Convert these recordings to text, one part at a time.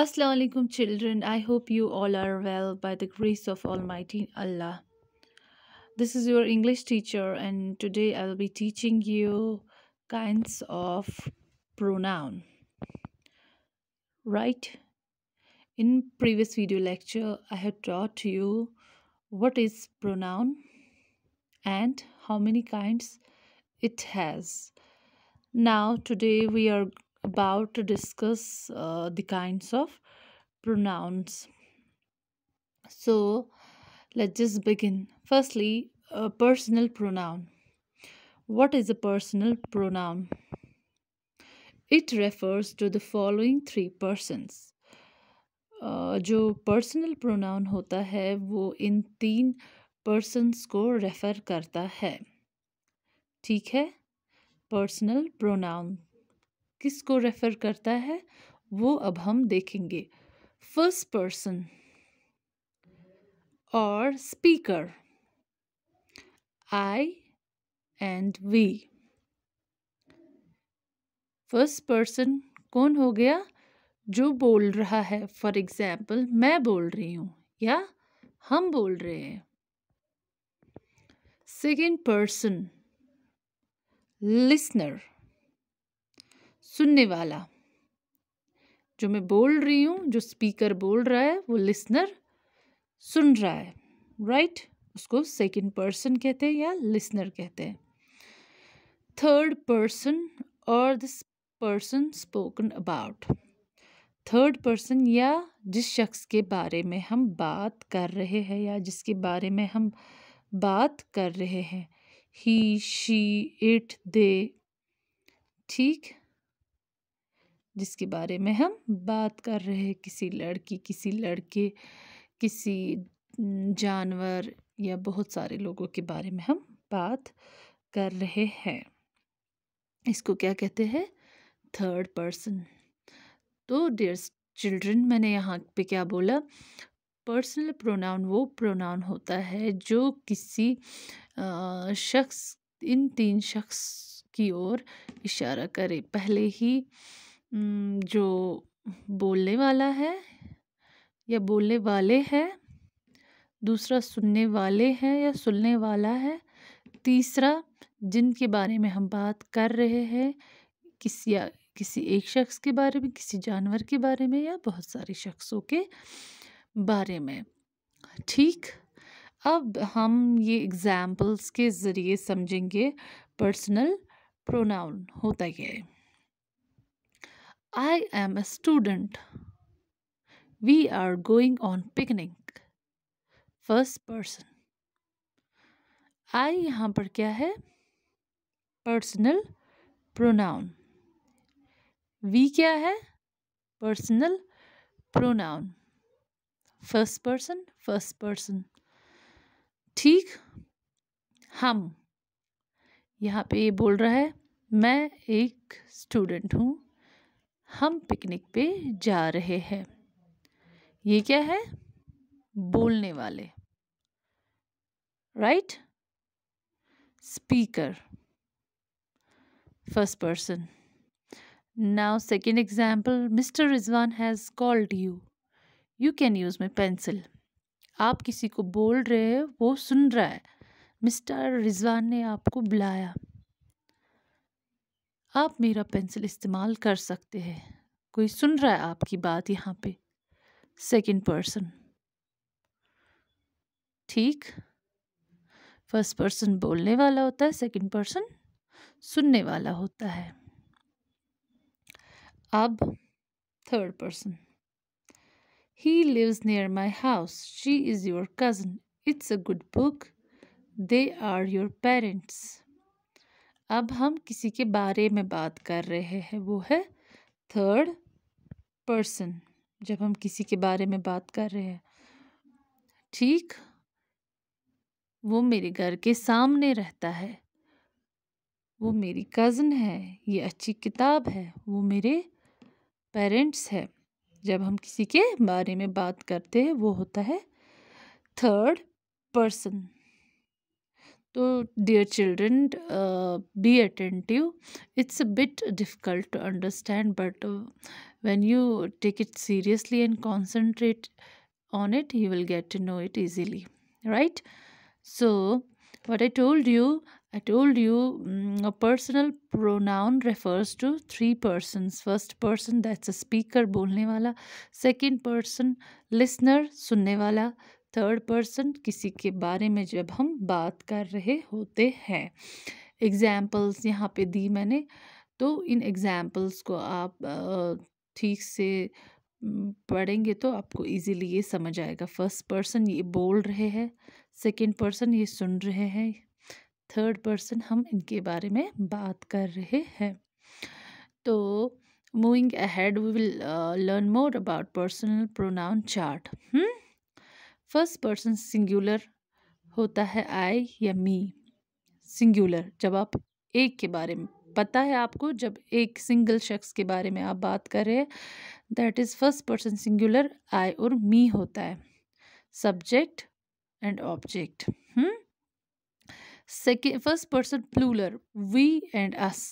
Assalamu alaikum children I hope you all are well by the grace of almighty Allah This is your English teacher and today I'll be teaching you kinds of pronoun Right In previous video lecture I had taught you what is pronoun and how many kinds it has now today we are about to discuss uh, the kinds of pronouns. So let's just begin. Firstly, a personal pronoun. What is a personal pronoun? It refers to the following three persons. Uh, जो personal pronoun होता है वो इन तीन persons को refer करता है ठीक है पर्सनल प्रोनाउन किस को रेफ़र करता है वो अब हम देखेंगे फर्स्ट पर्सन और speaker I and we first person कौन हो गया जो बोल रहा है फॉर एग्जाम्पल मैं बोल रही हूँ या हम बोल रहे हैं सेकेंड पर्सन लिसनर सुनने वाला जो मैं बोल रही हूँ जो स्पीकर बोल रहा है वो लिसनर सुन रहा है राइट right? उसको सेकंड पर्सन कहते हैं या लिसनर कहते हैं थर्ड पर्सन और this person spoken about third person या जिस शख्स के बारे में हम बात कर रहे हैं या जिसके बारे में हम बात कर रहे हैं ही शी इट दे ठीक जिसके बारे में हम बात कर रहे हैं किसी लड़की किसी लड़के किसी जानवर या बहुत सारे लोगों के बारे में हम बात कर रहे हैं इसको क्या कहते हैं थर्ड पर्सन तो डियर चिल्ड्रन मैंने यहाँ पे क्या बोला पर्सनल प्रोनाउन वो प्रोनाउन होता है जो किसी शख्स इन तीन शख्स की ओर इशारा करे पहले ही जो बोलने वाला है या बोलने वाले हैं दूसरा सुनने वाले हैं या सुनने वाला है तीसरा जिनके बारे में हम बात कर रहे हैं किसी या किसी एक शख्स के बारे में किसी जानवर के बारे में या बहुत सारे शख्सों के बारे में ठीक अब हम ये एग्ज़ाम्पल्स के ज़रिए समझेंगे पर्सनल प्रोनाउन होता क्या है I am a student. We are going on picnic. First person. I यहाँ पर क्या है Personal pronoun. We क्या है Personal pronoun. First person, first person. ठीक हम यहाँ पे ये बोल रहा है मैं एक स्टूडेंट हूँ हम पिकनिक पे जा रहे हैं ये क्या है बोलने वाले right speaker first person now second example mister Rizwan has called you you can use my pencil आप किसी को बोल रहे हो वो सुन रहा है मिस्टर रिजवान ने आपको बुलाया आप मेरा पेंसिल इस्तेमाल कर सकते हैं कोई सुन रहा है आपकी बात यहाँ पे सेकंड पर्सन ठीक फर्स्ट पर्सन बोलने वाला होता है सेकंड पर्सन सुनने वाला होता है अब third person he lives near my house she is your cousin it's a good book they are your parents अब हम किसी के बारे में बात कर रहे हैं वो है थर्ड पर्सन जब हम किसी के बारे में बात कर रहे हैं ठीक वो मेरे घर के सामने रहता है वो मेरी कज़न है ये अच्छी किताब है वो मेरे पेरेंट्स है जब हम किसी के बारे में बात करते हैं वो होता है third person So, dear children, uh, be attentive. It's a bit difficult to understand, but uh, when you take it seriously and concentrate on it, you will get to know it easily, right? So, what I told you, I told you mm, a personal pronoun refers to three persons. First person, that's a speaker, bolne wala. Second person, listener, sunne wala. Third person किसी के बारे में जब हम बात कर रहे होते हैं एग्ज़ाम्पल्स यहाँ पे दी मैंने तो इन एग्ज़ाम्पल्स को आप ठीक से पढ़ेंगे तो आपको इजीली ये समझ आएगा फर्स्ट पर्सन ये बोल रहे हैं सेकंड पर्सन ये सुन रहे हैं थर्ड पर्सन हम इनके बारे में बात कर रहे हैं तो moving ahead we will learn more about personal pronoun chart hmm first person singular होता है आई या मी सिंगुलर जब आप एक के बारे में पता है आपको जब एक सिंगल शख्स के बारे में आप बात कर रहे हैं that is first person singular I और मी होता है subject and object second first person plural we and us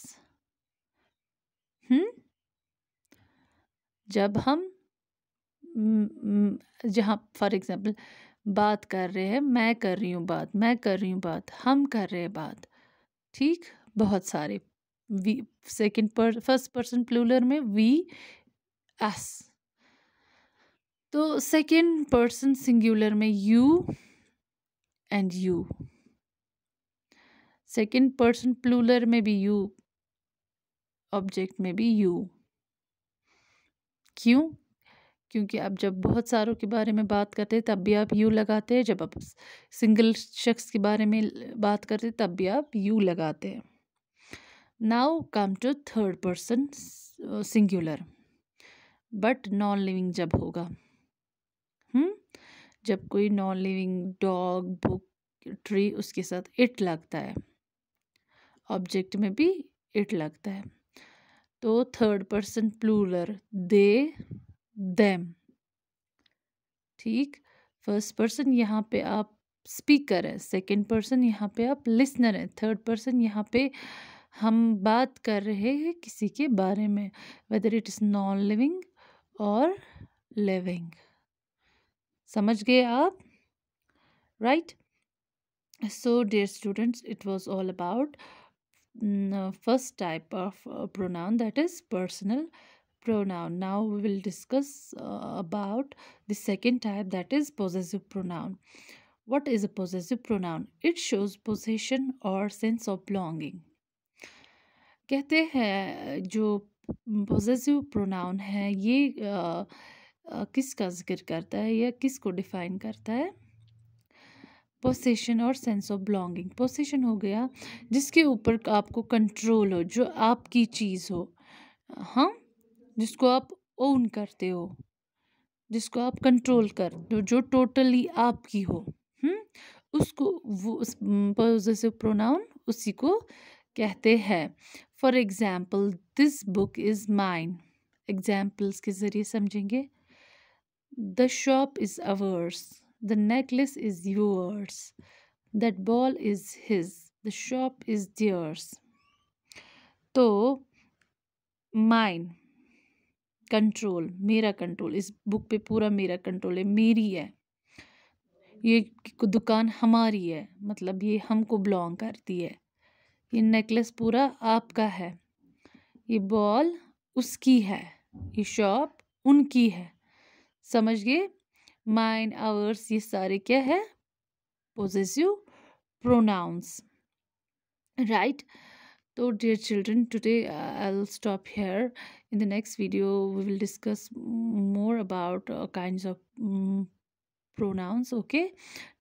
जब हम जहाँ फॉर एग्ज़ाम्पल बात कर रहे हैं मैं कर रही हूँ बात मैं कर रही हूँ बात हम कर रहे हैं बात ठीक बहुत सारे वी सेकेंड पर फर्स्ट पर्सन प्लूलर में वी एस तो सेकेंड पर्सन सिंगुलर में you and you second person plural में भी यू ऑब्जेक्ट में भी यू क्यों क्योंकि आप जब बहुत सारों के बारे में बात करते हैं तब भी आप यू लगाते हैं जब आप सिंगल शख्स के बारे में बात करते तब भी आप यू लगाते हैं now come to third person singular but non living जब होगा हम्म जब कोई non living dog book tree उसके साथ इट लगता है ऑब्जेक्ट में भी इट लगता है तो third person plural they them ठीक फर्स्ट पर्सन यहाँ पे आप स्पीकर हैं सेकेंड पर्सन यहाँ पे आप लिसनर हैं थर्ड पर्सन यहाँ पे हम बात कर रहे हैं किसी के बारे में whether it is non living और लिविंग समझ गए आप right so dear students it was all about first type of pronoun that is personal pronoun now we will discuss uh, about the second type that is possessive pronoun what is a possessive pronoun it shows possession or sense of belonging कहते हैं जो possessive pronoun है ये uh, किसका जिक्र करता है या किस को डिफाइन करता है पोसेशन और सेंस ऑफ बिलोंगिंग पोसेशन हो गया जिसके ऊपर आपको कंट्रोल हो जो आपकी चीज़ हो हाँ जिसको आप ओन करते हो जिसको आप कंट्रोल कर जो, जो टोटली आपकी हो हुँ? हम्म? उसको वो उस पॉजिटिव प्रोनाउन उसी को कहते हैं for example this book is mine examples के ज़रिए समझेंगे the shop is ours the necklace is yours that ball is his the shop is theirs तो माइन कंट्रोल मेरा कंट्रोल इस बुक पे पूरा मेरा कंट्रोल है मेरी है ये दुकान हमारी है मतलब ये हमको बिलोंग करती है ये नेकलेस पूरा आपका है ये बॉल उसकी है ये शॉप उनकी है समझ गए माइन आवर्स ये सारे क्या है possessive pronouns right right? so dear children today uh, i'll stop here in the next video we will discuss more about uh, kinds of um, pronouns okay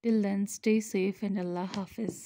till then stay safe and allah hafiz